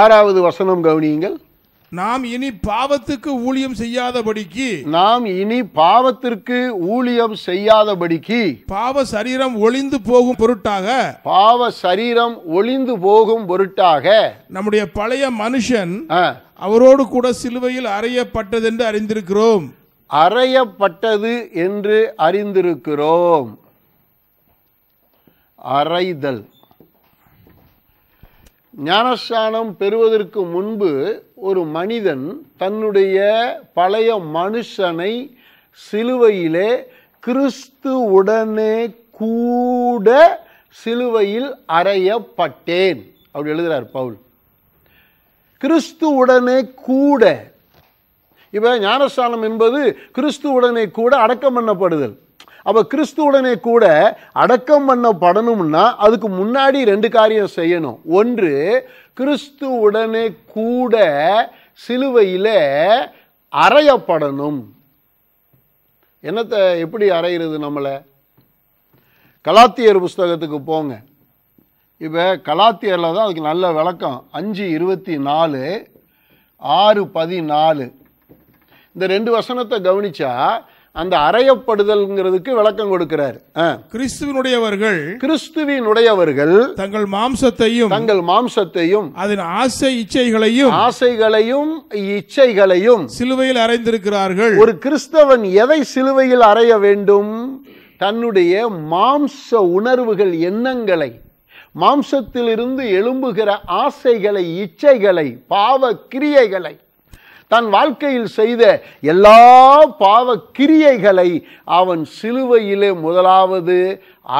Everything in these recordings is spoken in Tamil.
ஆறாவது வசனம் கவனியுங்கள் நாம் இனி பாவத்துக்கு ஊழியம் செய்யாதபடிக்கு நாம் இனி பாவத்திற்கு ஊழியம் செய்யாதபடிக்கு பாவ சரீரம் ஒளிந்து போகும் பொருட்டாக பாவ சரீரம் ஒளிந்து போகும் பொருட்டாக நம்முடைய பழைய மனுஷன் அவரோடு கூட சிலுவையில் அறையப்பட்டது என்று அறிந்திருக்கிறோம் அறையப்பட்டது என்று அறிந்திருக்கிறோம் அறைதல் ஞானஸ்தானம் பெறுவதற்கு முன்பு ஒரு மனிதன் தன்னுடைய பழைய மனுஷனை சிலுவையிலே கிறிஸ்து உடனே கூட சிலுவையில் அறையப்பட்டேன் அப்படி எழுதுகிறார் பவுல் கிறிஸ்து உடனே கூட இப்போ ஞானஸ்தானம் என்பது கிறிஸ்துவுடனே கூட அடக்கம் பண்ணப்படுதல் அப்போ கிறிஸ்துவுடனே கூட அடக்கம் பண்ணப்படணும்னா அதுக்கு முன்னாடி ரெண்டு காரியம் செய்யணும் ஒன்று கிறிஸ்துவுடனே கூட சிலுவையில் அறையப்படணும் என்னத்தை எப்படி அறையிறது நம்மளை கலாத்தியர் புஸ்தகத்துக்கு போங்க இப்போ கலாத்தியரில் தான் அதுக்கு நல்ல விளக்கம் அஞ்சு இருபத்தி நாலு ஆறு பதினாலு இந்த ரெண்டு வசனத்தை கவனித்தா அந்த அறையப்படுதல்ங்கிறதுக்கு விளக்கம் கொடுக்கிறார் கிறிஸ்துவினுடையவர்கள் கிறிஸ்துவினுடையவர்கள் தங்கள் மாம்சத்தையும் தங்கள் மாம்சத்தையும் அதன் ஆசை இச்சைகளையும் ஆசைகளையும் இச்சைகளையும் சிலுவையில் அறைந்திருக்கிறார்கள் ஒரு கிறிஸ்தவன் எதை சிலுவையில் அறைய வேண்டும் தன்னுடைய மாம்ச உணர்வுகள் எண்ணங்களை மாம்சத்திலிருந்து எழும்புகிற ஆசைகளை இச்சைகளை பாவ கிரியைகளை தன் வாழ்க்கையில் செய்த எல்லா பாவ கிரியைகளை அவன் சிலுவையிலே முதலாவது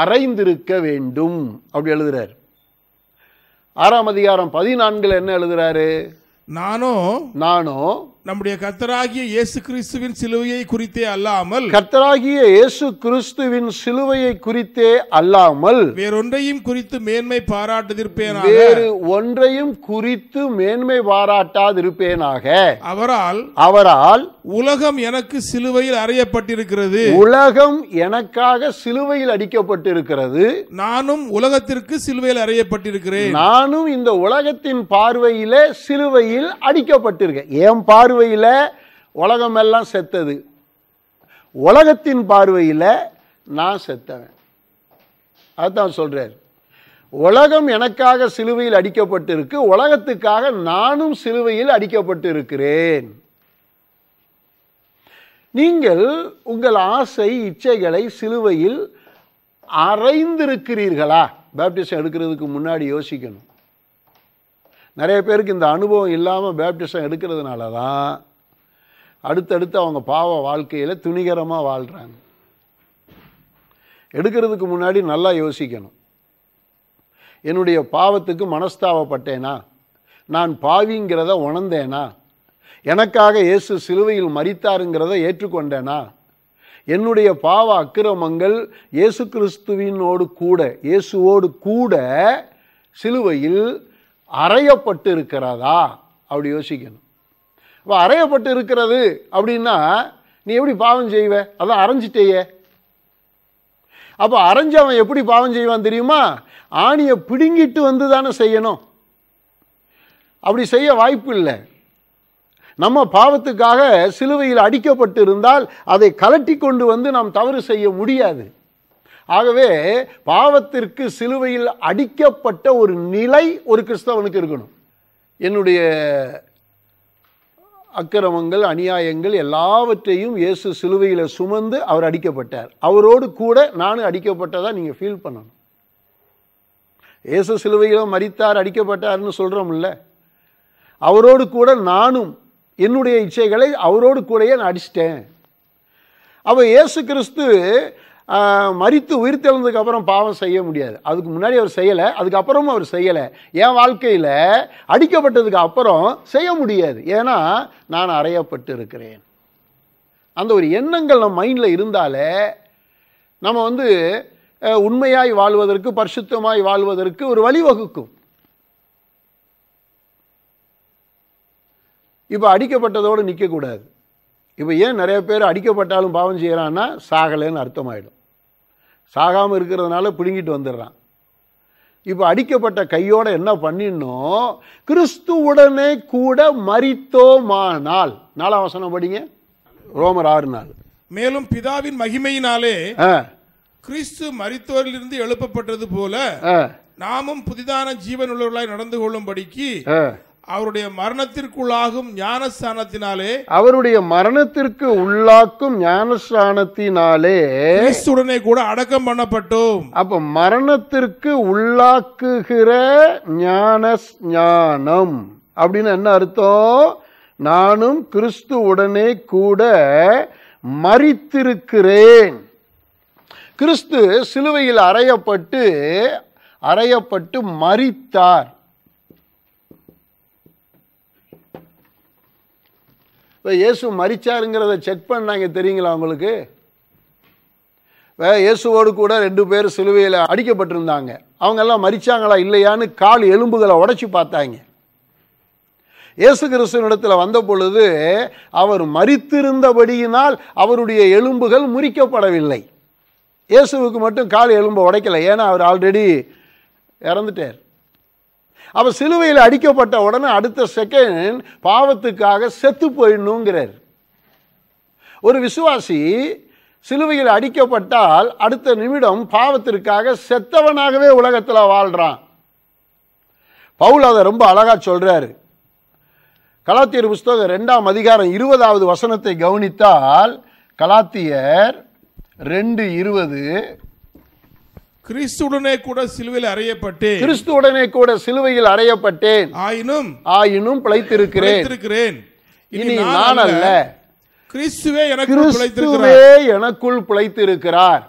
அறைந்திருக்க வேண்டும் அப்படி எழுதுறார் ஆறாம் அதிகாரம் பதினான்கில் என்ன எழுதுறாரு நானும் நானும் நம்முடைய கர்த்தராகிய இயேசு கிறிஸ்துவின் சிலுவையை குறித்தே அல்லாமல் கர்த்தராகிய இயேசு கிறிஸ்துவின் சிலுவையை குறித்தே அல்லாமல் வேறொன்றையும் குறித்து மேன்மை பாராட்டதிருப்பேனாக வேறு ஒன்றையும் குறித்து மேன்மை பாராட்டாதிருப்பேனாக அவரால் அவரால் உலகம் எனக்கு சிலுவையில் அறையப்பட்டிருக்கிறது உலகம் எனக்காக சிலுவையில் அடிக்கப்பட்டிருக்கிறது நானும் உலகத்திற்கு சிலுவையில் அறையப்பட்டிருக்கிறேன் நானும் இந்த உலகத்தின் பார்வையிலே சிலுவையில் அடிக்கப்பட்டிருக்கேன் என் பார்வை பார்வையில் உலகமெல்லாம் செத்தது உலகத்தின் பார்வையில் நான் செத்தவன் அதுதான் சொல்கிறார் உலகம் எனக்காக சிலுவையில் அடிக்கப்பட்டிருக்கு உலகத்துக்காக நானும் சிலுவையில் அடிக்கப்பட்டு இருக்கிறேன் நீங்கள் உங்கள் ஆசை இச்சைகளை சிலுவையில் அரைந்திருக்கிறீர்களா பேப்டிசம் எடுக்கிறதுக்கு முன்னாடி யோசிக்கணும் நிறைய பேருக்கு இந்த அனுபவம் இல்லாமல் பேப்டிசம் எடுக்கிறதுனால தான் அடுத்தடுத்து அவங்க பாவ வாழ்க்கையில் துணிகரமாக வாழ்கிறாங்க எடுக்கிறதுக்கு முன்னாடி நல்லா யோசிக்கணும் என்னுடைய பாவத்துக்கு மனஸ்தாவப்பட்டேனா நான் பாவிங்கிறத உணர்ந்தேனா எனக்காக இயேசு சிலுவையில் மறித்தாருங்கிறத ஏற்றுக்கொண்டேனா என்னுடைய பாவ அக்கிரமங்கள் இயேசு கிறிஸ்துவினோடு கூட இயேசுவோடு கூட சிலுவையில் அறையப்பட்டு இருக்கிறதா அப்படி யோசிக்கணும் இப்போ அறையப்பட்டு இருக்கிறது அப்படின்னா நீ எப்படி பாவம் செய்வ அதான் அரைஞ்சிட்டேயே அப்போ அரைஞ்சவன் எப்படி பாவம் செய்வான் தெரியுமா ஆணியை பிடுங்கிட்டு வந்து தானே செய்யணும் அப்படி செய்ய வாய்ப்பு இல்லை நம்ம பாவத்துக்காக சிலுவையில் அடிக்கப்பட்டு இருந்தால் அதை கலட்டி கொண்டு வந்து நாம் தவறு செய்ய முடியாது ஆகவே பாவத்திற்கு சிலுவையில் அடிக்கப்பட்ட ஒரு நிலை ஒரு கிறிஸ்தவனுக்கு இருக்கணும் என்னுடைய அக்கிரமங்கள் அநியாயங்கள் எல்லாவற்றையும் இயேசு சிலுவையில் சுமந்து அவர் அடிக்கப்பட்டார் அவரோடு கூட நானும் அடிக்கப்பட்டதாக நீங்கள் ஃபீல் பண்ணணும் இயேசு சிலுவையில் மறித்தார் அடிக்கப்பட்டார்னு சொல்கிறோம்ல அவரோடு கூட நானும் என்னுடைய இச்சைகளை அவரோடு கூடயே நான் அடிச்சிட்டேன் அப்போ இயேசு கிறிஸ்து மறித்து உயிர் தெழுந்ததுக்கு அப்புறம் பாவம் செய்ய முடியாது அதுக்கு முன்னாடி அவர் செய்யலை அதுக்கப்புறமும் அவர் செய்யலை என் வாழ்க்கையில் அடிக்கப்பட்டதுக்கு அப்புறம் செய்ய முடியாது ஏன்னா நான் அறையப்பட்டு இருக்கிறேன் அந்த ஒரு எண்ணங்கள் நம்ம மைண்டில் இருந்தாலே நம்ம வந்து உண்மையாய் வாழ்வதற்கு பரிசுத்தமாய் வாழ்வதற்கு ஒரு வழிவகுக்கும் இப்போ அடிக்கப்பட்டதோடு நிற்கக்கூடாது இப்போ ஏன் நிறைய பேர் அடிக்கப்பட்டாலும் பாவம் செய்கிறான்னா சாகலைன்னு அர்த்தமாயிடும் சாகாமல் இருக்கிறதுனால பிடுங்கிட்டு வந்துடுறான் இப்போ அடிக்கப்பட்ட கையோட என்ன பண்ணிடணும் கிறிஸ்துவுடனே கூட மறித்தோமானால் நாலாம் வசனம் படிங்க ரோமர் ஆறு நாள் மேலும் பிதாவின் மகிமையினாலே கிறிஸ்து மறித்தோரிலிருந்து எழுப்பப்பட்டது போல நாமும் புதிதான ஜீவன் உள்ளவர்களாய் நடந்து கொள்ளும்படிக்கு அவருடைய மரணத்திற்குள்ளாகும் ஞானஸ்தானத்தினாலே அவருடைய மரணத்திற்கு உள்ளாக்கும் ஞானஸ்தானத்தினாலே கிறிஸ்துடனே கூட அடக்கம் பண்ணப்பட்டோம் அப்ப மரணத்திற்கு உள்ளாக்குகிற ஞான ஞானம் அப்படின்னு என்ன அர்த்தம் நானும் கிறிஸ்து உடனே கூட மறித்திருக்கிறேன் கிறிஸ்து சிலுவையில் அறையப்பட்டு அறையப்பட்டு மறித்தார் இப்போ இயேசு மறிச்சாருங்கிறத செக் பண்ணாங்க தெரியுங்களா அவங்களுக்கு இயேசுவோடு கூட ரெண்டு பேர் சிலுவையில் அடிக்கப்பட்டிருந்தாங்க அவங்கெல்லாம் மறிச்சாங்களா இல்லையான்னு கால் எலும்புகளை உடச்சி பார்த்தாங்க இயேசு கிறிஸ்துவனிடத்தில் வந்த பொழுது அவர் மறித்திருந்தபடியினால் அவருடைய எலும்புகள் முறிக்கப்படவில்லை இயேசுவுக்கு மட்டும் கால் எலும்பை உடைக்கலை ஏன்னா அவர் ஆல்ரெடி இறந்துட்டார் அப்போ சிலுவையில் அடிக்கப்பட்ட உடனே அடுத்த செகண்ட் பாவத்துக்காக செத்து போயிடணுங்கிறார் ஒரு விசுவாசி சிலுவையில் அடிக்கப்பட்டால் அடுத்த நிமிடம் பாவத்திற்காக செத்தவனாகவே உலகத்தில் வாழ்கிறான் பவுல் அதை ரொம்ப அழகாக சொல்கிறாரு கலாத்தியர் புஸ்தகம் ரெண்டாம் அதிகாரம் இருபதாவது வசனத்தை கவனித்தால் கலாத்தியர் ரெண்டு இருபது கிறிஸ்துடனே கூட சிலுவையில் அறையப்பட்டேன் கிறிஸ்துடனே கூட சிலுவையில் அறையப்பட்டேன் ஆயினும் ஆயினும் பிழைத்திருக்கிறேன் இருக்கிறேன் இனி நான் அல்ல கிறிஸ்துவே எனக்குள் பிழைத்திருக்கிறார்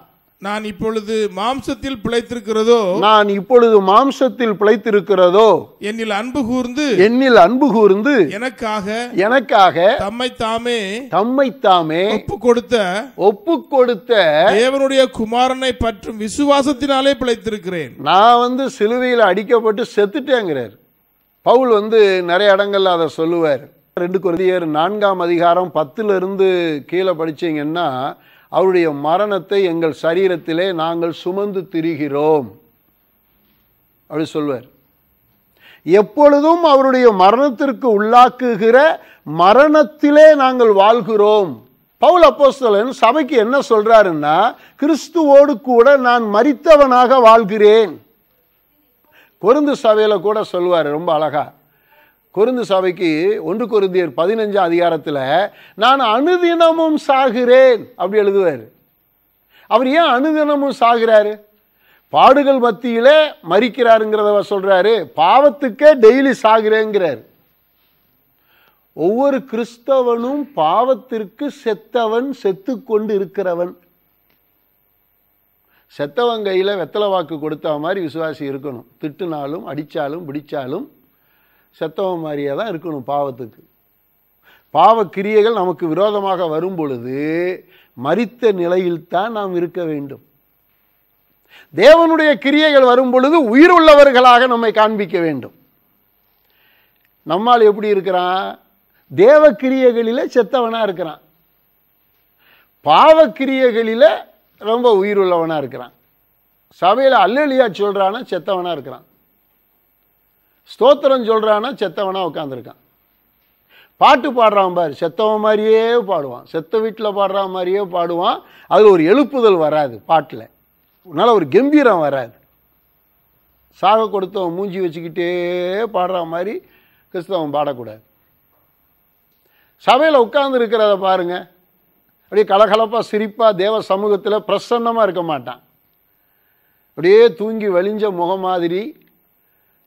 நான் இப்பொழுது மாம்சத்தில் பிழைத்திருக்கிறதோ நான் இப்பொழுது மாம்சத்தில் பிழைத்திருக்கிறதோ என்னில் அன்பு கூர்ந்து என்னில் அன்பு கூர்ந்து எனக்காக எனக்காக தம்மை தாமே தம்மை தாமே ஒப்பு கொடுத்த ஒப்பு கொடுத்த தேவனுடைய குமாரனை பற்றும் விசுவாசத்தினாலே பிழைத்திருக்கிறேன் நான் வந்து சிலுவையில் அடிக்கப்பட்டு செத்துட்டேங்கிறார் பவுல் வந்து நிறைய இடங்கள்ல அதை சொல்லுவார் ரெண்டு குருதியர் நான்காம் அதிகாரம் பத்துல இருந்து கீழே படிச்சீங்கன்னா அவருடைய மரணத்தை எங்கள் சரீரத்திலே நாங்கள் சுமந்து திரிகிறோம் அப்படி சொல்வார் எப்பொழுதும் அவருடைய மரணத்திற்கு உள்ளாக்குகிற மரணத்திலே நாங்கள் வாழ்கிறோம் பவுல் அப்போஸ்தலன் சபைக்கு என்ன சொல்றாருன்னா கிறிஸ்துவோடு கூட நான் மறித்தவனாக வாழ்கிறேன் பொருந்து சபையில் கூட சொல்வார் ரொம்ப அழகா கொருந்து சபைக்கு ஒன்று கொருந்தியர் பதினஞ்சு அதிகாரத்தில் நான் அனுதினமும் சாகிறேன் அப்படி எழுதுவார் அவர் ஏன் அனுதினமும் சாகிறாரு பாடுகள் மத்தியில் மறிக்கிறாருங்கிறத சொல்கிறாரு பாவத்துக்கே டெய்லி சாகிறேங்கிறார் ஒவ்வொரு கிறிஸ்தவனும் பாவத்திற்கு செத்தவன் செத்து கொண்டு இருக்கிறவன் செத்தவன் கையில் வெத்தலை வாக்கு கொடுத்த மாதிரி விசுவாசி இருக்கணும் திட்டுனாலும் அடித்தாலும் பிடிச்சாலும் செத்தவன் மாதிரியே தான் இருக்கணும் பாவத்துக்கு பாவக்கிரியைகள் நமக்கு விரோதமாக வரும் பொழுது மறித்த நிலையில்தான் நாம் இருக்க வேண்டும் தேவனுடைய கிரியைகள் வரும் பொழுது உயிர் உள்ளவர்களாக நம்மை காண்பிக்க வேண்டும் நம்மால் எப்படி இருக்கிறான் தேவ கிரியைகளில் செத்தவனாக இருக்கிறான் பாவக்கிரியைகளில் ரொம்ப உயிருள்ளவனாக இருக்கிறான் சபையில் அல்லலியா சொல்கிறான்னா செத்தவனாக இருக்கிறான் ஸ்தோத்திரம் சொல்கிறான்னா செத்தவனாக உட்காந்துருக்கான் பாட்டு பாடுறான் பாரு செத்தவன் மாதிரியே பாடுவான் செத்த வீட்டில் பாடுற மாதிரியே பாடுவான் அதில் ஒரு எழுப்புதல் வராது பாட்டில் உன்னால் ஒரு கம்பீரம் வராது சாக கொடுத்தவன் மூஞ்சி வச்சுக்கிட்டே பாடுற மாதிரி கிறிஸ்தவன் பாடக்கூடாது சபையில் உட்காந்துருக்கிறத பாருங்கள் பாருங்க அப்படியே கலகலப்பாக சிரிப்பாக தேவ சமூகத்தில் பிரசன்னமாக இருக்க மாட்டான் அப்படியே தூங்கி வலிஞ்ச முகம் மாதிரி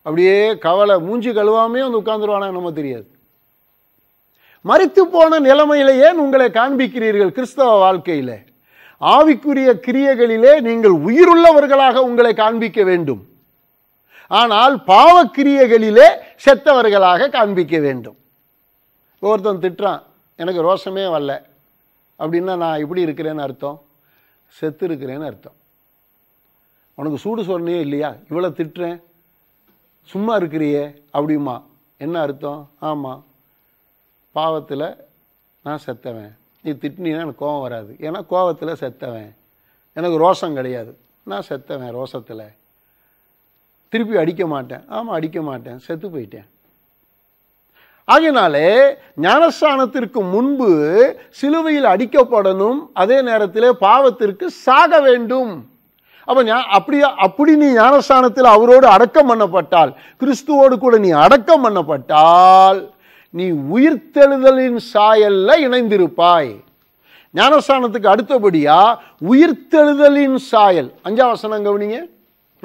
அப்படியே கவலை மூஞ்சி கழுவாமே வந்து உட்கார்ந்துருவானா நம்ம தெரியாது மறித்து போன நிலைமையில ஏன் உங்களை காண்பிக்கிறீர்கள் கிறிஸ்தவ வாழ்க்கையில ஆவிக்குரிய கிரியைகளிலே நீங்கள் உயிருள்ளவர்களாக உங்களை காண்பிக்க வேண்டும் ஆனால் பாவக்கிரியைகளிலே செத்தவர்களாக காண்பிக்க வேண்டும் ஒவ்வொருத்தன் திட்டுறான் எனக்கு ரோஷமே வரல அப்படின்னா நான் இப்படி இருக்கிறேன்னு அர்த்தம் செத்து இருக்கிறேன்னு அர்த்தம் உனக்கு சூடு சொன்னே இல்லையா இவ்வளோ திட்டுறேன் சும்மா இருக்கிறியே அப்படிமா என்ன அர்த்தம் ஆமாம் பாவத்தில் நான் செத்தவன் நீ திட்டினா எனக்கு கோவம் வராது ஏன்னா கோவத்தில் செத்தவன் எனக்கு ரோஷம் கிடையாது நான் செத்தவன் ரோஷத்தில் திருப்பி அடிக்க மாட்டேன் ஆமாம் அடிக்க மாட்டேன் செத்து போயிட்டேன் ஆகினாலே ஞானஸ்தானத்திற்கு முன்பு சிலுவையில் அடிக்கப்படணும் அதே நேரத்தில் பாவத்திற்கு சாக வேண்டும் அப்போ அப்படியா அப்படி நீ ஞானஸ்தானத்தில் அவரோடு அடக்கம் பண்ணப்பட்டால் கிறிஸ்துவோடு கூட நீ அடக்கம் பண்ணப்பட்டால் நீ உயிர்த்தெழுதலின் சாயலில் இணைந்திருப்பாய் ஞானஸ்தானத்துக்கு அடுத்தபடியாக உயிர்த்தெழுதலின் சாயல் அஞ்சாவசனம் கவனிங்க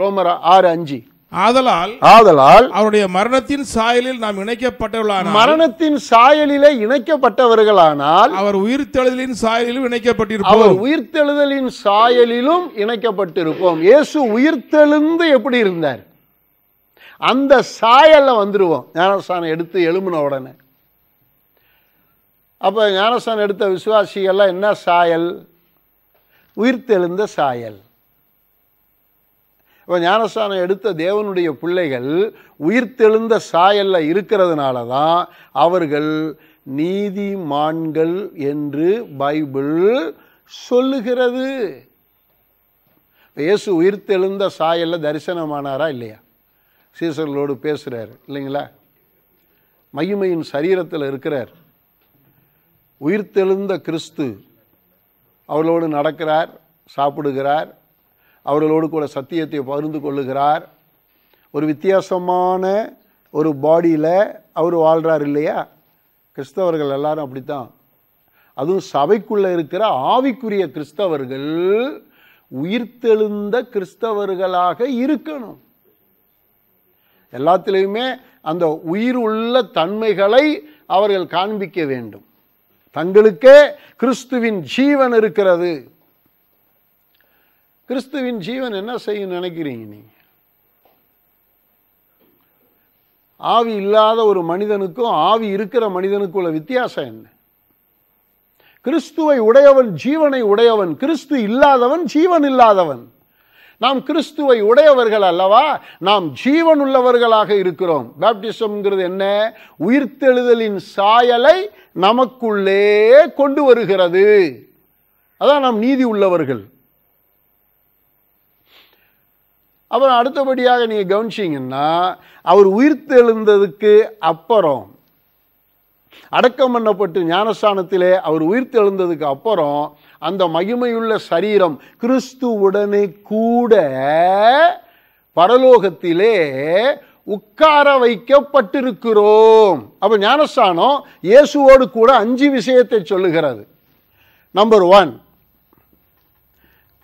ரோமரா ஆறு அஞ்சு ஆதலால் ஆதலால் அவருடைய மரணத்தின் சாயலில் நாம் இணைக்கப்பட்டவர்களான மரணத்தின் சாயலிலே இணைக்கப்பட்டவர்களானால் அவர் உயிர்த்தெழுதலின் சாயலிலும் இணைக்கப்பட்டிருப்போம் அவர் உயிர்த்தெழுதலின் சாயலிலும் இணைக்கப்பட்டிருப்போம் இயேசு உயிர்த்தெழுந்து எப்படி இருந்தார் அந்த சாயலில் வந்துடுவோம் ஞானஸ்தானம் எடுத்து எழும்பின உடனே அப்போ ஞானஸ்தானம் எடுத்த விசுவாசிகள்லாம் என்ன சாயல் உயிர்த்தெழுந்த சாயல் இப்போ ஞானஸ்தானம் எடுத்த தேவனுடைய பிள்ளைகள் உயிர்த்தெழுந்த சாயல்ல இருக்கிறதுனால தான் அவர்கள் நீதிமான்கள் என்று பைபிள் சொல்லுகிறது இயேசு உயிர்த்தெழுந்த சாயல்ல தரிசனமானாரா இல்லையா சீசர்களோடு பேசுகிறார் இல்லைங்களா மகிமையின் சரீரத்தில் இருக்கிறார் உயிர்த்தெழுந்த கிறிஸ்து அவளோடு நடக்கிறார் சாப்பிடுகிறார் அவர்களோடு கூட சத்தியத்தை பகிர்ந்து கொள்ளுகிறார் ஒரு வித்தியாசமான ஒரு பாடியில் அவர் வாழ்கிறார் இல்லையா கிறிஸ்தவர்கள் எல்லாரும் அப்படித்தான் அதுவும் சபைக்குள்ளே இருக்கிற ஆவிக்குரிய கிறிஸ்தவர்கள் உயிர்த்தெழுந்த கிறிஸ்தவர்களாக இருக்கணும் எல்லாத்திலையுமே அந்த உயிர் உள்ள தன்மைகளை அவர்கள் காண்பிக்க வேண்டும் தங்களுக்கே கிறிஸ்துவின் ஜீவன் இருக்கிறது கிறிஸ்துவின் ஜீவன் என்ன செய்யும் நினைக்கிறீங்க நீங்கள் ஆவி இல்லாத ஒரு மனிதனுக்கும் ஆவி இருக்கிற மனிதனுக்கும் உள்ள வித்தியாசம் என்ன கிறிஸ்துவை உடையவன் ஜீவனை உடையவன் கிறிஸ்து இல்லாதவன் ஜீவன் இல்லாதவன் நாம் கிறிஸ்துவை உடையவர்கள் அல்லவா நாம் ஜீவன் உள்ளவர்களாக இருக்கிறோம் பேப்டிசம்ங்கிறது என்ன உயிர்த்தெழுதலின் சாயலை நமக்குள்ளே கொண்டு வருகிறது அதான் நாம் நீதி உள்ளவர்கள் அப்புறம் அடுத்தபடியாக நீங்கள் கவனிச்சிங்கன்னா அவர் உயிர்த்தெழுந்ததுக்கு அப்புறம் அடக்கம் பண்ணப்பட்டு ஞானஸ்தானத்திலே அவர் உயிர்த்தெழுந்ததுக்கு அப்புறம் அந்த மகிமையுள்ள சரீரம் கிறிஸ்து உடனே கூட பரலோகத்திலே உட்கார வைக்கப்பட்டிருக்கிறோம் அப்போ ஞானஸ்தானம் இயேசுவோடு கூட அஞ்சு விஷயத்தை சொல்லுகிறது நம்பர் ஒன்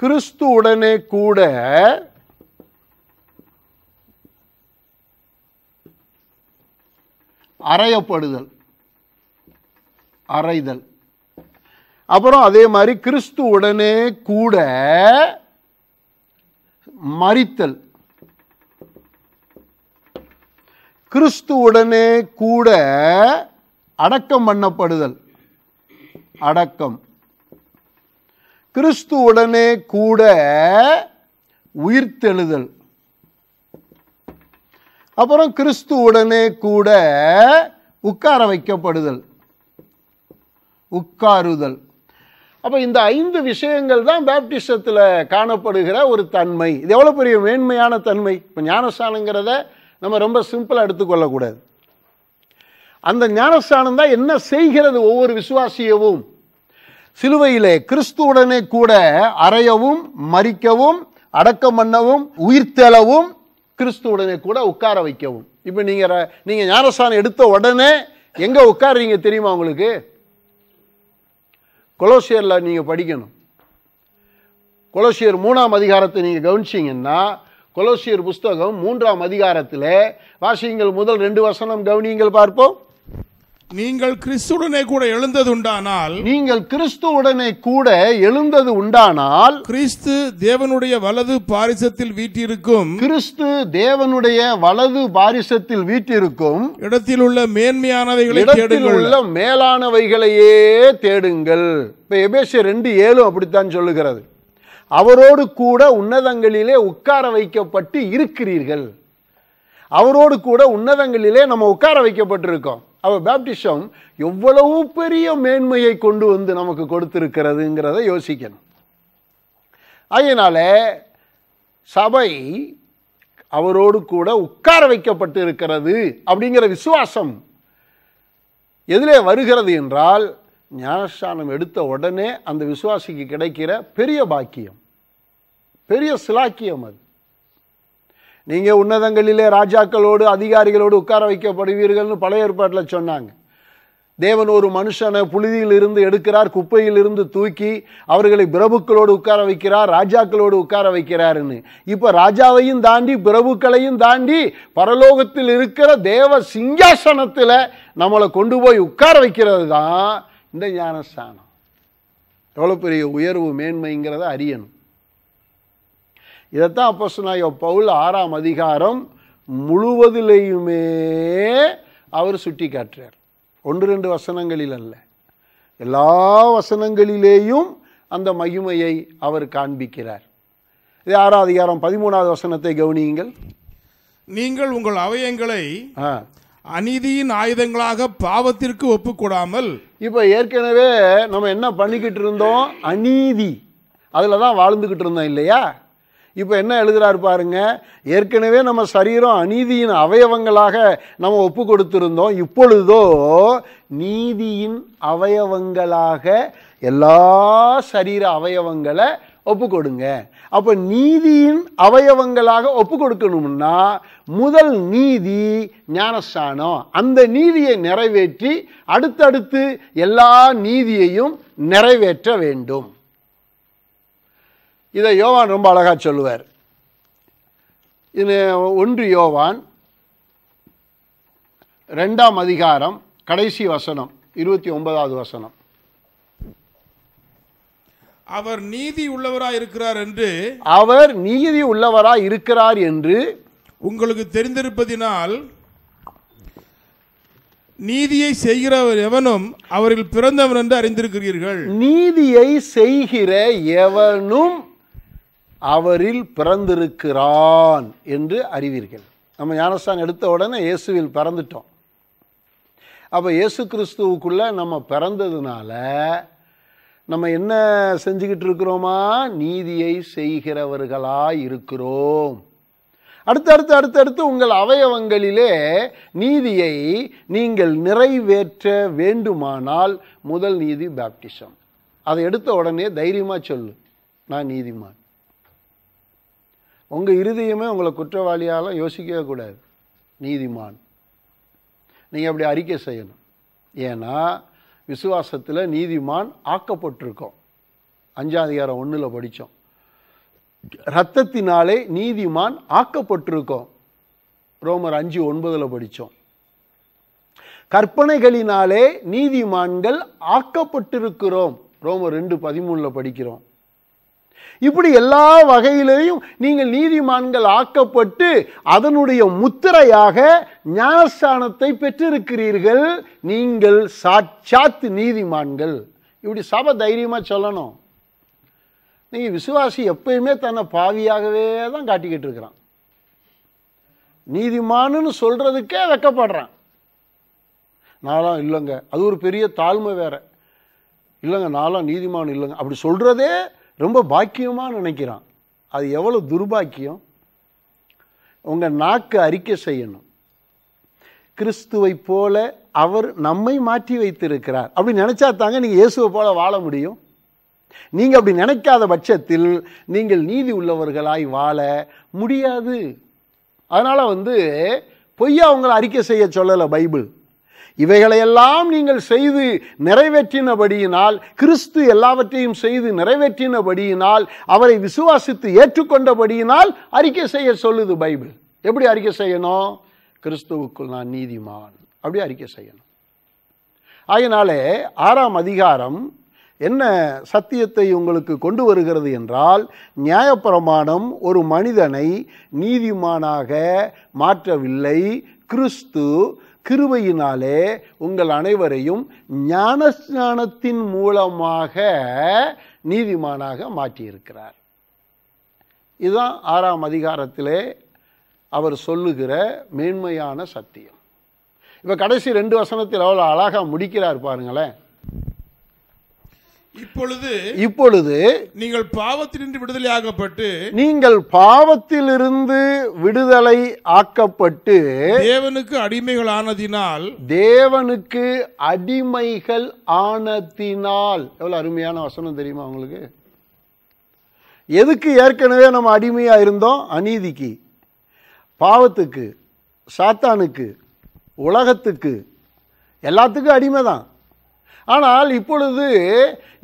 கிறிஸ்து உடனே கூட அறையப்படுதல் அறைதல் அப்புறம் அதே மாதிரி கிறிஸ்து உடனே கூட மறித்தல் கிறிஸ்து உடனே கூட அடக்கம் பண்ணப்படுதல் அடக்கம் கிறிஸ்து உடனே கூட உயிர்த்தெழுதல் அப்புறம் கிறிஸ்துவுடனே கூட உட்கார வைக்கப்படுதல் உட்காருதல் அப்போ இந்த ஐந்து விஷயங்கள் தான் பேப்டிசத்தில் காணப்படுகிற ஒரு தன்மை இது எவ்வளோ பெரிய மேன்மையான தன்மை இப்போ ஞானஸ்தானங்கிறத நம்ம ரொம்ப சிம்பிளாக எடுத்துக்கொள்ளக்கூடாது அந்த ஞானஸ்தானம் தான் என்ன செய்கிறது ஒவ்வொரு விசுவாசியவும் சிலுவையிலே கிறிஸ்துவுடனே கூட அறையவும் மறிக்கவும் அடக்கம் பண்ணவும் உயிர்த்தெழவும் கிறிஸ்துவுடனே கூட உட்கார வைக்கவும் இப்போ நீங்கள் நீங்கள் ஞானஸ்தானம் எடுத்த உடனே எங்கே உட்காருறீங்க தெரியுமா உங்களுக்கு கொலோசியரில் நீங்கள் படிக்கணும் கொலோசியர் மூணாம் அதிகாரத்தை நீங்கள் கவனிச்சிங்கன்னா கொலோசியர் புஸ்தகம் மூன்றாம் அதிகாரத்தில் வாசியங்கள் முதல் ரெண்டு வசனம் கவனியுங்கள் பார்ப்போம் நீங்கள் கிறிஸ்துடனே கூட எழுந்தது உண்டானால் நீங்கள் உடனே கூட எழுந்தது உண்டானால் கிறிஸ்து தேவனுடைய வலது பாரிசத்தில் வீட்டிருக்கும் கிறிஸ்து தேவனுடைய வலது பாரிசத்தில் வீட்டிருக்கும் இடத்தில் உள்ள மேன்மையானவைகளை இடத்தில் உள்ள மேலானவைகளையே தேடுங்கள் இப்ப எபேசிய ரெண்டு ஏழு அப்படித்தான் சொல்லுகிறது அவரோடு கூட உன்னதங்களிலே உட்கார வைக்கப்பட்டு இருக்கிறீர்கள் அவரோடு கூட உன்னதங்களிலே நம்ம உட்கார வைக்கப்பட்டிருக்கோம் அவர் பேப்டிசம் எவ்வளவு பெரிய மேன்மையை கொண்டு வந்து நமக்கு கொடுத்திருக்கிறதுங்கிறத யோசிக்கணும் அதனால் சபை அவரோடு கூட உட்கார வைக்கப்பட்டு இருக்கிறது அப்படிங்கிற விசுவாசம் எதிலே வருகிறது என்றால் ஞானஸ்தானம் எடுத்த உடனே அந்த விசுவாசிக்கு கிடைக்கிற பெரிய பாக்கியம் பெரிய சிலாக்கியம் அது நீங்கள் உன்னதங்களிலே ராஜாக்களோடு அதிகாரிகளோடு உட்கார வைக்கப்படுவீர்கள்னு பழைய ஏற்பாட்டில் சொன்னாங்க தேவன் ஒரு மனுஷனை புழுதியில் இருந்து எடுக்கிறார் குப்பையில் இருந்து தூக்கி அவர்களை பிரபுக்களோடு உட்கார வைக்கிறார் ராஜாக்களோடு உட்கார வைக்கிறாருன்னு இப்போ ராஜாவையும் தாண்டி பிரபுக்களையும் தாண்டி பரலோகத்தில் இருக்கிற தேவ சிங்காசனத்தில் நம்மளை கொண்டு போய் உட்கார வைக்கிறது தான் இந்த ஞானஸ்தானம் எவ்வளோ பெரிய உயர்வு மேன்மைங்கிறத அறியணும் இதைத்தான் அப்போ சொன்னாயோ பவுல் ஆறாம் அதிகாரம் முழுவதிலேயுமே அவர் சுட்டி காட்டுறார் ஒன்று ரெண்டு வசனங்களில் அல்ல எல்லா வசனங்களிலேயும் அந்த மகிமையை அவர் காண்பிக்கிறார் இது ஆறாம் அதிகாரம் பதிமூணாவது வசனத்தை கவனியுங்கள் நீங்கள் உங்கள் அவயங்களை அநீதியின் ஆயுதங்களாக பாவத்திற்கு ஒப்புக்கூடாமல் இப்போ ஏற்கனவே நம்ம என்ன பண்ணிக்கிட்டு இருந்தோம் அநீதி அதில் தான் வாழ்ந்துக்கிட்டு இருந்தோம் இல்லையா இப்போ என்ன எழுதுகிறார் பாருங்க ஏற்கனவே நம்ம சரீரம் அநீதியின் அவயவங்களாக நம்ம ஒப்பு கொடுத்திருந்தோம் இப்பொழுதோ நீதியின் அவயவங்களாக எல்லா சரீர அவயவங்களை ஒப்பு கொடுங்க அப்போ நீதியின் அவயவங்களாக ஒப்பு கொடுக்கணும்னா முதல் நீதி ஞானஸ்தானம் அந்த நீதியை நிறைவேற்றி அடுத்தடுத்து எல்லா நீதியையும் நிறைவேற்ற வேண்டும் இதை யோவான் ரொம்ப அழகாக சொல்லுவார் இது ஒன்று யோவான் ரெண்டாம் அதிகாரம் கடைசி வசனம் இருபத்தி ஒன்பதாவது வசனம் அவர் நீதி உள்ளவராய் இருக்கிறார் என்று அவர் நீதி உள்ளவராய் இருக்கிறார் என்று உங்களுக்கு தெரிந்திருப்பதினால் நீதியை செய்கிறவர் எவனும் அவரில் பிறந்தவன் என்று அறிந்திருக்கிறீர்கள் நீதியை செய்கிற எவனும் அவரில் பிறந்திருக்கிறான் என்று அறிவீர்கள் நம்ம ஞானஸ்தான் எடுத்த உடனே இயேசுவில் பிறந்துட்டோம் அப்போ இயேசு கிறிஸ்துவுக்குள்ளே நம்ம பிறந்ததுனால நம்ம என்ன செஞ்சுக்கிட்டு இருக்கிறோமா நீதியை செய்கிறவர்களாய் இருக்கிறோம் அடுத்தடுத்து அடுத்தடுத்து உங்கள் அவயவங்களிலே நீதியை நீங்கள் நிறைவேற்ற வேண்டுமானால் முதல் நீதி பேப்டிசம் அதை எடுத்த உடனே தைரியமாக சொல்லு நான் நீதிமான் உங்கள் இருதயமே உங்களை குற்றவாளியால் யோசிக்கவே கூடாது நீதிமான் நீங்கள் அப்படி அறிக்கை செய்யணும் ஏன்னா விசுவாசத்தில் நீதிமான் ஆக்கப்பட்டிருக்கோம் அஞ்சாதிகாரம் ஒன்றில் படித்தோம் ரத்தத்தினாலே நீதிமான் ஆக்கப்பட்டிருக்கோம் ரோமர் அஞ்சு ஒன்பதில் படித்தோம் கற்பனைகளினாலே நீதிமான்கள் ஆக்கப்பட்டிருக்கிறோம் ரோமர் ரெண்டு பதிமூணில் படிக்கிறோம் இப்படி எல்லா வகையிலேயும் நீங்கள் நீதிமான்கள் ஆக்கப்பட்டு அதனுடைய முத்திரையாக ஞானஸ்தானத்தை பெற்றிருக்கிறீர்கள் நீங்கள் சாட்சாத் நீதிமான்கள் இப்படி சப தைரியமாக சொல்லணும் நீங்கள் விசுவாசி எப்பயுமே தன்னை பாவியாகவே தான் காட்டிக்கிட்டு இருக்கிறான் நீதிமானுன்னு சொல்கிறதுக்கே வெக்கப்படுறான் நான்லாம் இல்லைங்க அது ஒரு பெரிய தாழ்மை வேறு இல்லைங்க நான்லாம் நீதிமான் இல்லைங்க அப்படி சொல்கிறதே ரொம்ப பாக்கியமாக நினைக்கிறான் அது எவ்வளோ துர்பாக்கியம் உங்கள் நாக்கு அறிக்கை செய்யணும் கிறிஸ்துவை போல அவர் நம்மை மாற்றி வைத்திருக்கிறார் அப்படி நினச்சா தாங்க நீங்கள் இயேசுவை போல வாழ முடியும் நீங்கள் அப்படி நினைக்காத பட்சத்தில் நீங்கள் நீதி உள்ளவர்களாய் வாழ முடியாது அதனால் வந்து பொய்யா உங்களை அறிக்கை செய்ய சொல்லலை பைபிள் இவைகளையெல்லாம் நீங்கள் செய்து நிறைவேற்றினபடியினால் கிறிஸ்து எல்லாவற்றையும் செய்து நிறைவேற்றினபடியினால் அவரை விசுவாசித்து ஏற்றுக்கொண்டபடியினால் அறிக்கை செய்ய சொல்லுது பைபிள் எப்படி அறிக்கை செய்யணும் கிறிஸ்துவுக்குள் நான் நீதிமான் அப்படி அறிக்கை செய்யணும் ஆகினாலே ஆறாம் அதிகாரம் என்ன சத்தியத்தை உங்களுக்கு கொண்டு வருகிறது என்றால் நியாயப்பிரமாணம் ஒரு மனிதனை நீதிமானாக மாற்றவில்லை கிறிஸ்து கிருபையினாலே உங்கள் அனைவரையும் ஞானஸ்நானத்தின் மூலமாக நீதிமானாக மாற்றியிருக்கிறார் இதுதான் ஆறாம் அதிகாரத்திலே அவர் சொல்லுகிற மேன்மையான சத்தியம் இப்போ கடைசி ரெண்டு வசனத்தில் அவ்வளோ அழகாக முடிக்கிறார் பாருங்களேன் இப்பொழுது இப்பொழுது நீங்கள் பாவத்திலிருந்து விடுதலை ஆக்கப்பட்டு நீங்கள் பாவத்திலிருந்து விடுதலை ஆக்கப்பட்டு தேவனுக்கு அடிமைகள் ஆனதினால் தேவனுக்கு அடிமைகள் ஆனதினால் எவ்வளவு அருமையான வசனம் தெரியுமா உங்களுக்கு எதுக்கு ஏற்கனவே நம்ம அடிமையாக இருந்தோம் அநீதிக்கு பாவத்துக்கு சாத்தானுக்கு உலகத்துக்கு எல்லாத்துக்கும் அடிமை தான் ஆனால் இப்பொழுது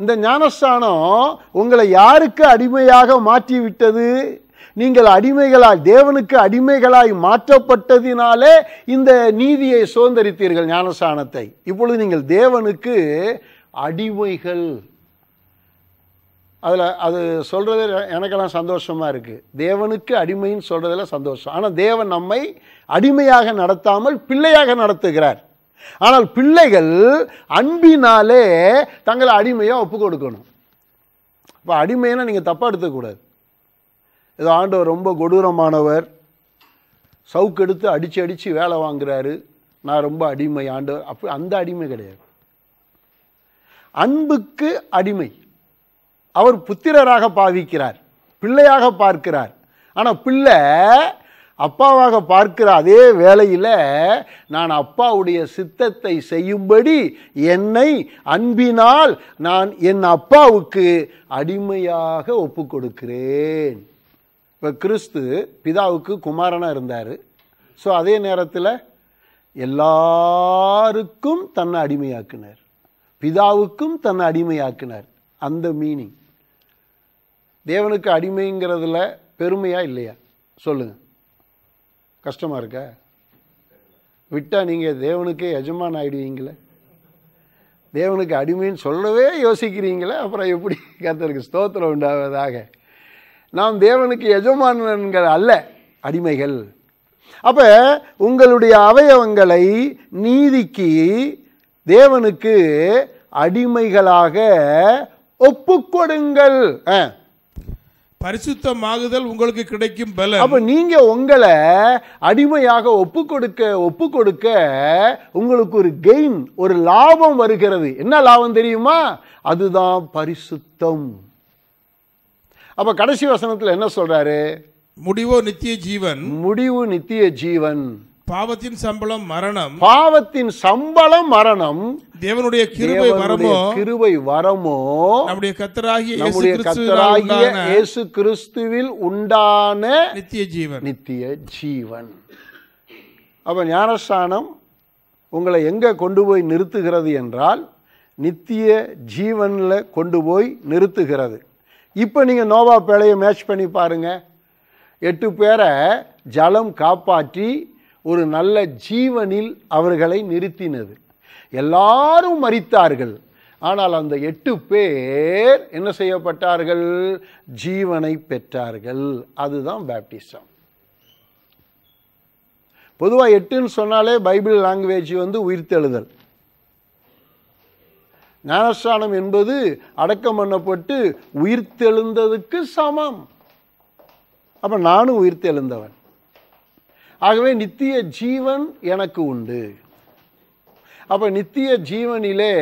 இந்த ஞானஸ்தானம் உங்களை யாருக்கு அடிமையாக மாற்றிவிட்டது நீங்கள் அடிமைகளாய் தேவனுக்கு அடிமைகளாய் மாற்றப்பட்டதினாலே இந்த நீதியை சுதந்திரித்தீர்கள் ஞானஸ்தானத்தை இப்பொழுது நீங்கள் தேவனுக்கு அடிமைகள் அதில் அது சொல்கிறது எனக்கெல்லாம் சந்தோஷமாக இருக்குது தேவனுக்கு அடிமைன்னு சொல்கிறதுல சந்தோஷம் ஆனால் தேவன் நம்மை அடிமையாக நடத்தாமல் பிள்ளையாக நடத்துகிறார் ஆனால் பிள்ளைகள் அன்பினாலே தங்களை அடிமையாக ஒப்பு கொடுக்கணும் இப்போ அடிமைன்னா நீங்கள் தப்பாக எடுத்துக்கூடாது இது ஆண்டவர் ரொம்ப கொடூரமானவர் சவுக்கு எடுத்து அடித்து அடித்து வேலை வாங்குறாரு நான் ரொம்ப அடிமை ஆண்டவர் அப்போ அந்த அடிமை கிடையாது அன்புக்கு அடிமை அவர் புத்திரராக பாவிக்கிறார் பிள்ளையாக பார்க்கிறார் ஆனால் பிள்ளை அப்பாவாக பார்க்கிற அதே வேளையில் நான் அப்பாவுடைய சித்தத்தை செய்யும்படி என்னை அன்பினால் நான் என் அப்பாவுக்கு அடிமையாக ஒப்பு கொடுக்கிறேன் இப்போ கிறிஸ்து பிதாவுக்கு குமாரனாக இருந்தார் ஸோ அதே நேரத்தில் எல்லாருக்கும் தன்னை அடிமையாக்கினார் பிதாவுக்கும் தன்னை அடிமையாக்கினார் அந்த மீனிங் தேவனுக்கு அடிமைங்கிறதுல பெருமையா இல்லையா சொல்லுங்கள் கஷ்டமாக இருக்கா விட்டால் நீங்கள் தேவனுக்கே எஜமான் ஆகிடுவீங்களே தேவனுக்கு அடிமைன்னு சொல்லவே யோசிக்கிறீங்களே அப்புறம் எப்படி கத்தருக்கு ஸ்தோத்திரம் உண்டாவதாக நாம் தேவனுக்கு எஜமானன்கள் அல்ல அடிமைகள் அப்போ உங்களுடைய அவயவங்களை நீதிக்கு தேவனுக்கு அடிமைகளாக ஒப்புக்கொடுங்கள் ஆ பரிசுத்தமாகுதல் உங்களுக்கு கிடைக்கும் பல அப்ப நீங்க உங்களை அடிமையாக ஒப்பு கொடுக்க ஒப்பு கொடுக்க உங்களுக்கு ஒரு கெயின் ஒரு லாபம் வருகிறது என்ன லாபம் தெரியுமா அதுதான் பரிசுத்தம் அப்ப கடைசி வசனத்தில் என்ன சொல்றாரு முடிவோ நித்திய ஜீவன் முடிவு நித்திய ஜீவன் பாவத்தின் சம்பளம் மரணம் பாவத்தின் சம்பளம் மரணம் தேவனுடைய கிருபை வரமோ கிருபை வரமோ நம்முடைய கத்தராகிய கத்தராகிய இயேசு கிறிஸ்துவில் உண்டான நித்திய ஜீவன் நித்திய ஜீவன் அப்ப ஞானஸ்தானம் உங்களை எங்க கொண்டு போய் நிறுத்துகிறது என்றால் நித்திய ஜீவனில் கொண்டு போய் நிறுத்துகிறது இப்போ நீங்கள் நோவா பேழையை மேட்ச் பண்ணி பாருங்கள் எட்டு பேரை ஜலம் காப்பாற்றி ஒரு நல்ல ஜீவனில் அவர்களை நிறுத்தினது எல்லாரும் மறித்தார்கள் ஆனால் அந்த எட்டு பேர் என்ன செய்யப்பட்டார்கள் ஜீவனை பெற்றார்கள் அதுதான் பேப்டிசம் பொதுவாக எட்டுன்னு சொன்னாலே பைபிள் லாங்குவேஜ் வந்து உயிர்த்தெழுதல் ஞானஸ்தானம் என்பது அடக்கம் பண்ணப்பட்டு உயிர்த்தெழுந்ததுக்கு சமம் அப்போ நானும் உயிர்த்தெழுந்தவன் ஆகவே நித்திய ஜீவன் எனக்கு உண்டு அப்போ நித்திய ஜீவனிலே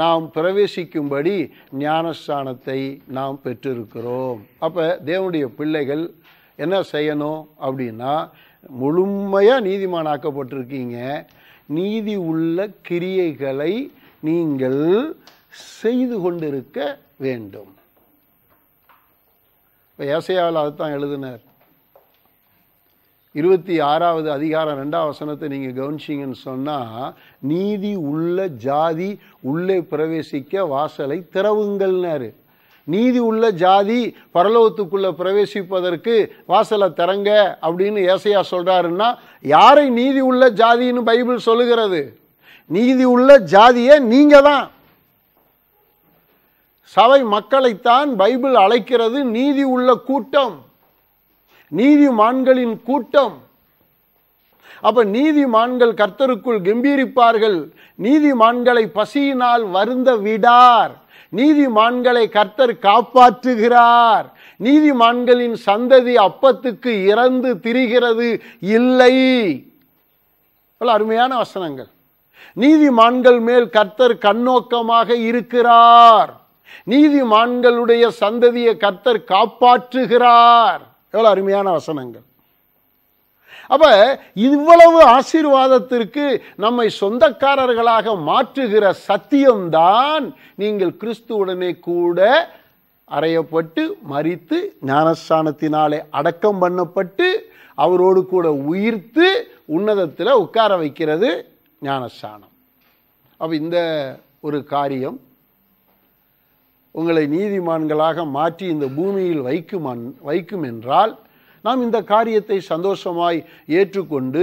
நாம் பிரவேசிக்கும்படி ஞானஸ்தானத்தை நாம் பெற்றிருக்கிறோம் அப்போ தேவனுடைய பிள்ளைகள் என்ன செய்யணும் அப்படின்னா முழுமையாக நீதிமானாக்கப்பட்டிருக்கீங்க நீதி உள்ள கிரியைகளை நீங்கள் செய்து கொண்டிருக்க வேண்டும் இப்போ ஏசையாவில் அதுதான் எழுதினார் இருபத்தி ஆறாவது அதிகாரம் ரெண்டாவது வசனத்தை நீங்கள் கவனிச்சிங்கன்னு சொன்னால் நீதி உள்ள ஜாதி உள்ளே பிரவேசிக்க வாசலை திறவுங்கள்னாரு நீதி உள்ள ஜாதி பரலோகத்துக்குள்ளே பிரவேசிப்பதற்கு வாசலை திறங்க அப்படின்னு ஏசையா சொல்கிறாருன்னா யாரை நீதி உள்ள ஜாதின்னு பைபிள் சொல்லுகிறது நீதி உள்ள ஜாதியை நீங்கள் தான் சபை மக்களைத்தான் பைபிள் அழைக்கிறது நீதி உள்ள கூட்டம் நீதிமான்களின் கூட்டம் அப்ப நீதிமான்கள் கர்த்தருக்குள் கம்பீரிப்பார்கள் நீதிமான்களை பசியினால் வருந்த விடார் நீதிமான்களை கர்த்தர் காப்பாற்றுகிறார் நீதிமான்களின் சந்ததி அப்பத்துக்கு இறந்து திரிகிறது இல்லை அருமையான வசனங்கள் நீதிமான்கள் மேல் கர்த்தர் கண்ணோக்கமாக இருக்கிறார் நீதிமான்களுடைய சந்ததியை கர்த்தர் காப்பாற்றுகிறார் எவ்வளோ அருமையான வசனங்கள் அப்போ இவ்வளவு ஆசீர்வாதத்திற்கு நம்மை சொந்தக்காரர்களாக மாற்றுகிற சத்தியம்தான் நீங்கள் கிறிஸ்துவுடனே கூட அறையப்பட்டு மறித்து ஞானஸ்தானத்தினாலே அடக்கம் பண்ணப்பட்டு அவரோடு கூட உயிர்த்து உன்னதத்தில் உட்கார வைக்கிறது ஞானஸ்தானம் அப்போ இந்த ஒரு காரியம் உங்களை நீதிமான்களாக மாற்றி இந்த பூமியில் வைக்குமான் வைக்கும் என்றால் நாம் இந்த காரியத்தை சந்தோஷமாய் ஏற்றுக்கொண்டு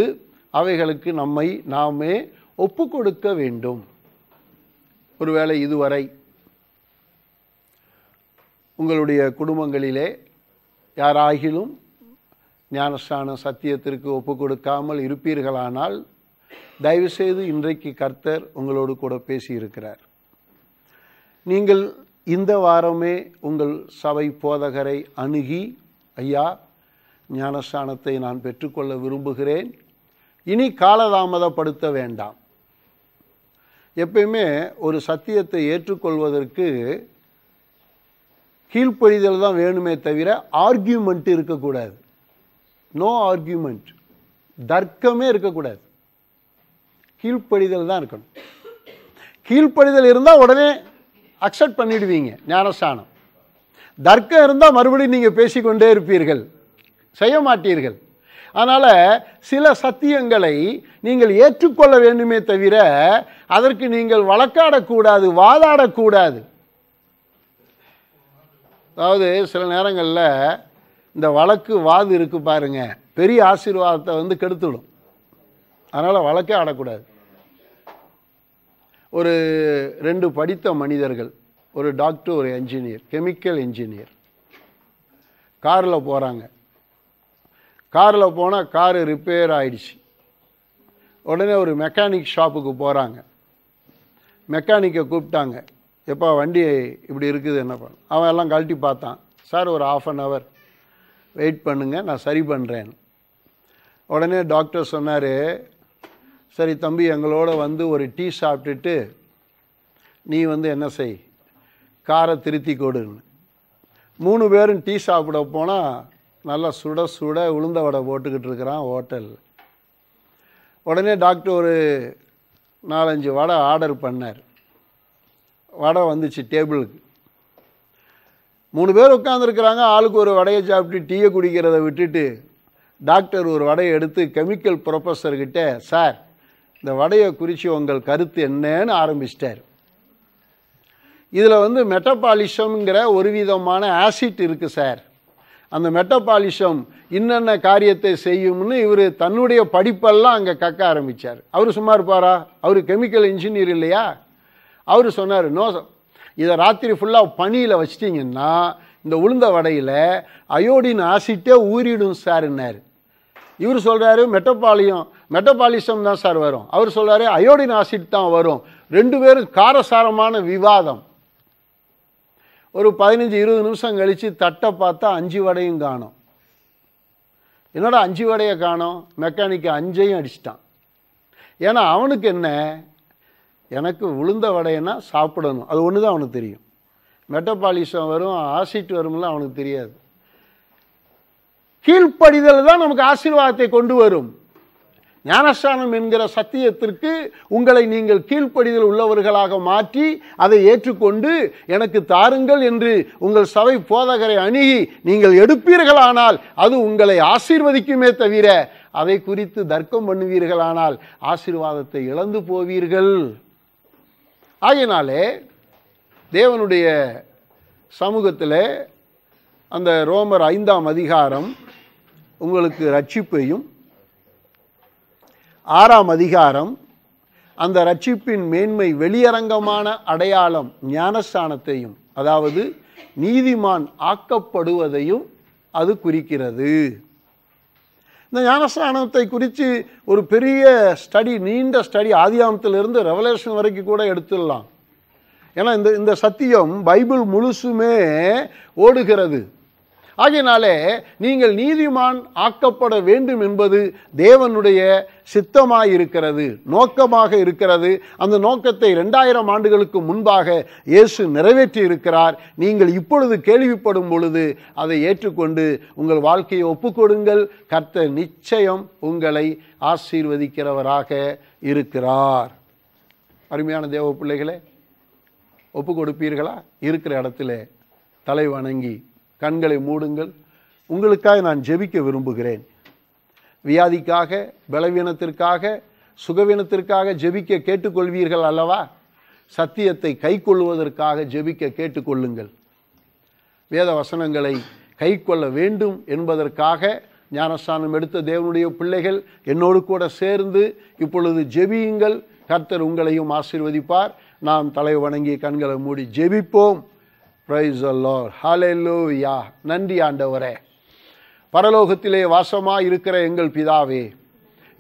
அவைகளுக்கு நம்மை நாமே ஒப்பு கொடுக்க வேண்டும் ஒருவேளை இதுவரை உங்களுடைய குடும்பங்களிலே யாராகிலும் ஞானஸ்தான சத்தியத்திற்கு ஒப்பு கொடுக்காமல் இருப்பீர்களானால் தயவுசெய்து இன்றைக்கு கர்த்தர் உங்களோடு கூட பேசியிருக்கிறார் நீங்கள் இந்த வாரமே உங்கள் சபை போதகரை அணுகி ஐயா ஞானஸ்தானத்தை நான் பெற்றுக்கொள்ள விரும்புகிறேன் இனி காலதாமதப்படுத்த வேண்டாம் எப்பயுமே ஒரு சத்தியத்தை ஏற்றுக்கொள்வதற்கு கீழ்ப்பொழிதல் தான் வேணுமே தவிர ஆர்கியூமெண்ட் இருக்கக்கூடாது நோ ஆர்கியூமெண்ட் தர்க்கமே இருக்கக்கூடாது கீழ்ப்படிதல் தான் இருக்கணும் கீழ்ப்படிதல் இருந்தால் உடனே அக்செப்ட் பண்ணிடுவீங்க ஞானஸ்தானம் தர்க்கம் இருந்தால் மறுபடியும் நீங்கள் பேசிக்கொண்டே இருப்பீர்கள் செய்ய மாட்டீர்கள் அதனால் சில சத்தியங்களை நீங்கள் ஏற்றுக்கொள்ள வேண்டுமே தவிர அதற்கு நீங்கள் வழக்காடக்கூடாது வாதாடக்கூடாது அதாவது சில நேரங்களில் இந்த வழக்கு வாது இருக்குது பாருங்கள் பெரிய ஆசீர்வாதத்தை வந்து கெடுத்துவிடும் அதனால் வழக்கே ஆடக்கூடாது ஒரு ரெண்டு படித்த மனிதர்கள் ஒரு டாக்டர் ஒரு என்ஜினியர் கெமிக்கல் என்ஜினியர் காரில் போகிறாங்க காரில் போனால் காரு ரிப்பேர் ஆயிடுச்சு உடனே ஒரு மெக்கானிக் ஷாப்புக்கு போகிறாங்க மெக்கானிக்கை கூப்பிட்டாங்க எப்போ வண்டி இப்படி இருக்குது என்ன பண்ண அவன் எல்லாம் கழட்டி பார்த்தான் சார் ஒரு ஆஃப் அன் ஹவர் வெயிட் பண்ணுங்கள் நான் சரி பண்ணுறேன் உடனே டாக்டர் சொன்னார் சரி தம்பி எங்களோட வந்து ஒரு டீ சாப்பிட்டுட்டு நீ வந்து என்ன செய் காரை திருத்தி கொடுன்னு மூணு பேரும் டீ சாப்பிட போனால் நல்லா சுட சுட உளுந்த வடை போட்டுக்கிட்டு இருக்கிறான் ஹோட்டல் உடனே டாக்டர் ஒரு நாலஞ்சு வடை ஆர்டர் பண்ணார் வடை வந்துச்சு டேபிளுக்கு மூணு பேர் உட்காந்துருக்குறாங்க ஆளுக்கு ஒரு வடையை சாப்பிட்டு டீயை குடிக்கிறத விட்டுட்டு டாக்டர் ஒரு வடையை எடுத்து கெமிக்கல் ப்ரொஃபஸர்கிட்ட சார் இந்த வடையை குறித்து உங்கள் கருத்து என்னன்னு ஆரம்பிச்சிட்டார் இதில் வந்து மெட்டபாலிசம்ங்கிற ஒரு விதமான ஆசிட் இருக்குது சார் அந்த மெட்டபாலிசம் இன்னென்ன காரியத்தை செய்யும்னு இவர் தன்னுடைய படிப்பெல்லாம் அங்கே கக்க ஆரம்பித்தார் அவர் சும்மா இருப்பாரா அவர் கெமிக்கல் இன்ஜினியர் இல்லையா அவர் சொன்னார் நோ இதை ராத்திரி ஃபுல்லாக பனியில் வச்சிட்டிங்கன்னா இந்த உளுந்த வடையில் அயோடின் ஆசிட்டே ஊறிடும் சார்னார் இவர் சொல்கிறாரு மெட்டபாலியம் மெட்டபாலிசம் தான் சார் வரும் அவர் சொல்கிறாரு அயோடின் ஆசிட் தான் வரும் ரெண்டு பேரும் காரசாரமான விவாதம் ஒரு பதினஞ்சு இருபது நிமிஷம் கழித்து தட்டை பார்த்தா அஞ்சு வடையும் காணும் என்னோட அஞ்சு வடையை காணும் மெக்கானிக்கு அஞ்சையும் அடிச்சிட்டான் ஏன்னா அவனுக்கு என்ன எனக்கு உளுந்த வடையன்னா சாப்பிடணும் அது ஒன்று தான் அவனுக்கு தெரியும் மெட்டபாலிசம் வரும் ஆசிட் வரும்ல அவனுக்கு தெரியாது கீழ்ப்படிதல் தான் நமக்கு ஆசீர்வாதத்தை கொண்டு வரும் ஞானஸ்தானம் என்கிற சத்தியத்திற்கு உங்களை நீங்கள் கீழ்ப்படிதல் உள்ளவர்களாக மாற்றி அதை ஏற்றுக்கொண்டு எனக்கு தாருங்கள் என்று உங்கள் சபை போதகரை அணுகி நீங்கள் எடுப்பீர்களானால் அது உங்களை ஆசீர்வதிக்குமே தவிர அதை குறித்து தர்க்கம் பண்ணுவீர்களானால் ஆசீர்வாதத்தை இழந்து போவீர்கள் ஆகினாலே தேவனுடைய சமூகத்தில் அந்த ரோமர் ஐந்தாம் அதிகாரம் உங்களுக்கு ரட்சிப்பையும் ஆறாம் அதிகாரம் அந்த ரட்சிப்பின் மேன்மை வெளியரங்கமான அடையாளம் ஞானஸ்தானத்தையும் அதாவது நீதிமான் ஆக்கப்படுவதையும் அது குறிக்கிறது இந்த ஞானஸ்தானத்தை குறித்து ஒரு பெரிய ஸ்டடி நீண்ட ஸ்டடி ஆதியாமத்திலிருந்து ரெவலேஷன் வரைக்கும் கூட எடுத்துடலாம் ஏன்னா இந்த இந்த சத்தியம் பைபிள் முழுசுமே ஓடுகிறது ஆகையினாலே நீங்கள் நீதிமான் ஆக்கப்பட வேண்டும் என்பது தேவனுடைய சித்தமாக இருக்கிறது நோக்கமாக இருக்கிறது அந்த நோக்கத்தை ரெண்டாயிரம் ஆண்டுகளுக்கு முன்பாக இயேசு நிறைவேற்றி இருக்கிறார் நீங்கள் இப்பொழுது கேள்விப்படும் பொழுது அதை ஏற்றுக்கொண்டு உங்கள் வாழ்க்கையை ஒப்புக்கொடுங்கள் கர்த்த நிச்சயம் உங்களை ஆசீர்வதிக்கிறவராக இருக்கிறார் அருமையான தேவ பிள்ளைகளே ஒப்பு கொடுப்பீர்களா இருக்கிற இடத்துல தலை வணங்கி கண்களை மூடுங்கள் உங்களுக்காக நான் ஜெபிக்க விரும்புகிறேன் வியாதிக்காக பலவீனத்திற்காக சுகவீனத்திற்காக ஜெபிக்க கேட்டுக்கொள்வீர்கள் அல்லவா சத்தியத்தை கை கொள்வதற்காக ஜெபிக்க கேட்டுக்கொள்ளுங்கள் வேத வசனங்களை கை கொள்ள வேண்டும் என்பதற்காக ஞானஸ்தானம் எடுத்த தேவனுடைய பிள்ளைகள் என்னோடு கூட சேர்ந்து இப்பொழுது ஜெபியுங்கள் கர்த்தர் உங்களையும் ஆசீர்வதிப்பார் நாம் தலை வணங்கி கண்களை மூடி ஜெபிப்போம் பிரைஸ் அல்லார் ஹலெல்லூயா நன்றி ஆண்டவரே பரலோகத்திலே வாசமாக இருக்கிற எங்கள் பிதாவே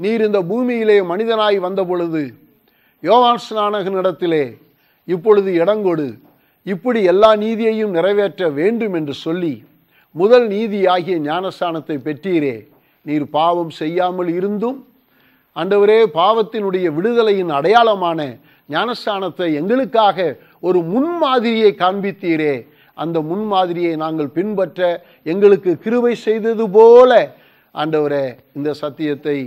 நீர் இந்த பூமியிலே மனிதனாய் வந்த பொழுது ஸ்நானகன் இடத்திலே இப்பொழுது இடங்கொடு இப்படி எல்லா நீதியையும் நிறைவேற்ற வேண்டும் என்று சொல்லி முதல் நீதியாகிய ஞானஸ்தானத்தை பெற்றீரே நீர் பாவம் செய்யாமல் இருந்தும் அண்டவரே பாவத்தினுடைய விடுதலையின் அடையாளமான ஞானஸ்தானத்தை எங்களுக்காக ஒரு முன்மாதிரியை காண்பித்தீரே அந்த முன்மாதிரியை நாங்கள் பின்பற்ற எங்களுக்கு கிருவை செய்தது போல ஆண்டவரே இந்த சத்தியத்தை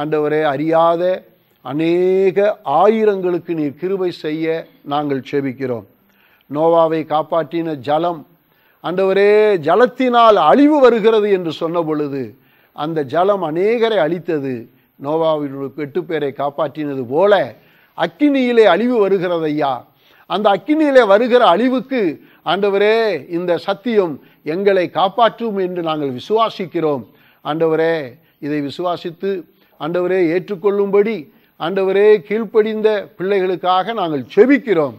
ஆண்டவரே அறியாத அநேக ஆயிரங்களுக்கு நீர் கிருவை செய்ய நாங்கள் செபிக்கிறோம் நோவாவை காப்பாற்றின ஜலம் ஆண்டவரே ஜலத்தினால் அழிவு வருகிறது என்று சொன்ன பொழுது அந்த ஜலம் அநேகரை அழித்தது நோவாவினுடைய எட்டு பேரை காப்பாற்றினது போல அக்கினியிலே அழிவு ஐயா அந்த அக்கினியிலே வருகிற அழிவுக்கு ஆண்டவரே இந்த சத்தியம் எங்களை காப்பாற்றும் என்று நாங்கள் விசுவாசிக்கிறோம் ஆண்டவரே இதை விசுவாசித்து ஆண்டவரே ஏற்றுக்கொள்ளும்படி ஆண்டவரே கீழ்ப்படிந்த பிள்ளைகளுக்காக நாங்கள் செபிக்கிறோம்